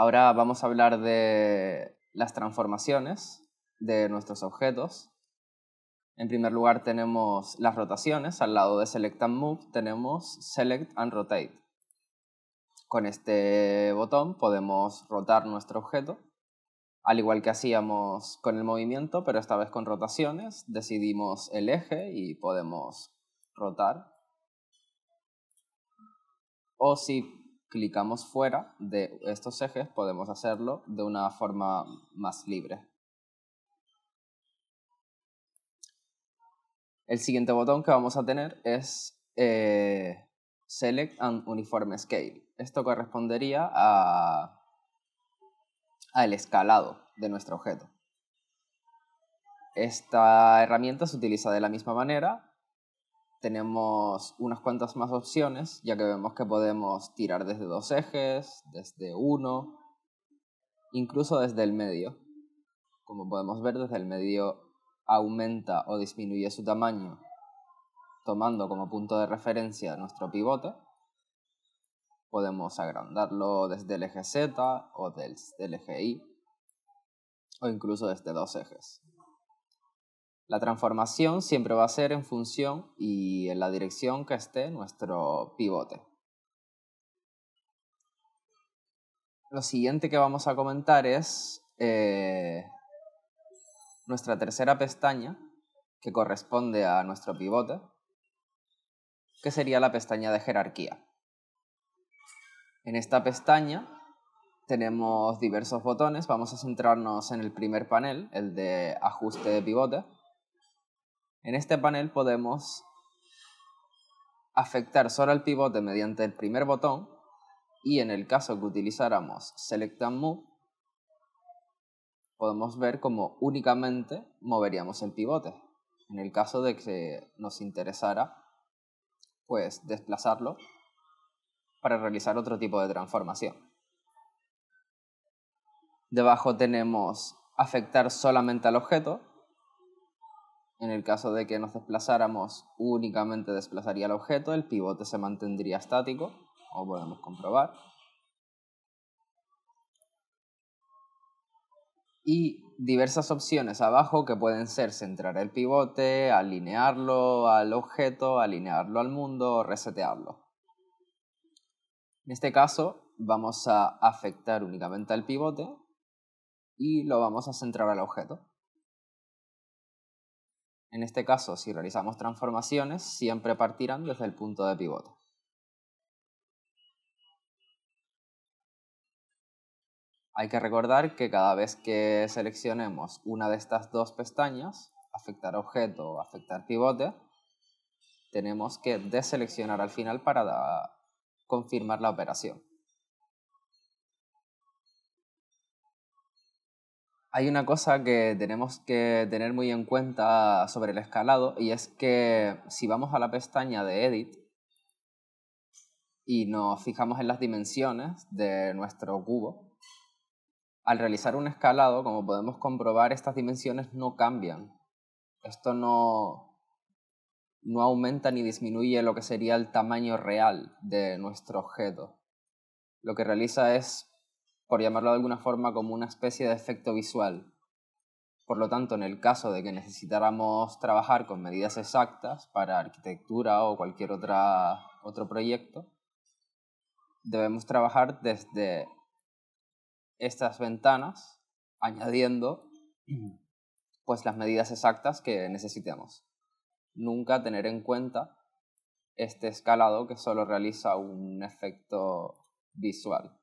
Ahora vamos a hablar de las transformaciones de nuestros objetos. En primer lugar tenemos las rotaciones, al lado de Select and Move tenemos Select and Rotate. Con este botón podemos rotar nuestro objeto, al igual que hacíamos con el movimiento, pero esta vez con rotaciones, decidimos el eje y podemos rotar. O si clicamos fuera de estos ejes, podemos hacerlo de una forma más libre. El siguiente botón que vamos a tener es eh, Select and Uniform Scale. Esto correspondería a, escalado de nuestro objeto. Esta herramienta se utiliza de la misma manera tenemos unas cuantas más opciones, ya que vemos que podemos tirar desde dos ejes, desde uno, incluso desde el medio. Como podemos ver, desde el medio aumenta o disminuye su tamaño, tomando como punto de referencia nuestro pivote. Podemos agrandarlo desde el eje Z o del el eje Y, o incluso desde dos ejes. La transformación siempre va a ser en función y en la dirección que esté nuestro pivote. Lo siguiente que vamos a comentar es eh, nuestra tercera pestaña, que corresponde a nuestro pivote, que sería la pestaña de jerarquía. En esta pestaña tenemos diversos botones. Vamos a centrarnos en el primer panel, el de ajuste de pivote en este panel podemos afectar solo al pivote mediante el primer botón y en el caso que utilizáramos Select and Move, podemos ver cómo únicamente moveríamos el pivote. En el caso de que nos interesara, pues desplazarlo para realizar otro tipo de transformación. Debajo tenemos afectar solamente al objeto, en el caso de que nos desplazáramos, únicamente desplazaría el objeto, el pivote se mantendría estático, o podemos comprobar. Y diversas opciones abajo que pueden ser centrar el pivote, alinearlo al objeto, alinearlo al mundo o resetearlo. En este caso vamos a afectar únicamente al pivote y lo vamos a centrar al objeto. En este caso, si realizamos transformaciones, siempre partirán desde el punto de pivote. Hay que recordar que cada vez que seleccionemos una de estas dos pestañas, afectar objeto o afectar pivote, tenemos que deseleccionar al final para confirmar la operación. hay una cosa que tenemos que tener muy en cuenta sobre el escalado y es que si vamos a la pestaña de Edit y nos fijamos en las dimensiones de nuestro cubo, al realizar un escalado, como podemos comprobar, estas dimensiones no cambian. Esto no, no aumenta ni disminuye lo que sería el tamaño real de nuestro objeto. Lo que realiza es por llamarlo de alguna forma, como una especie de efecto visual. Por lo tanto, en el caso de que necesitáramos trabajar con medidas exactas para arquitectura o cualquier otra, otro proyecto, debemos trabajar desde estas ventanas, añadiendo pues las medidas exactas que necesitemos. Nunca tener en cuenta este escalado que solo realiza un efecto visual.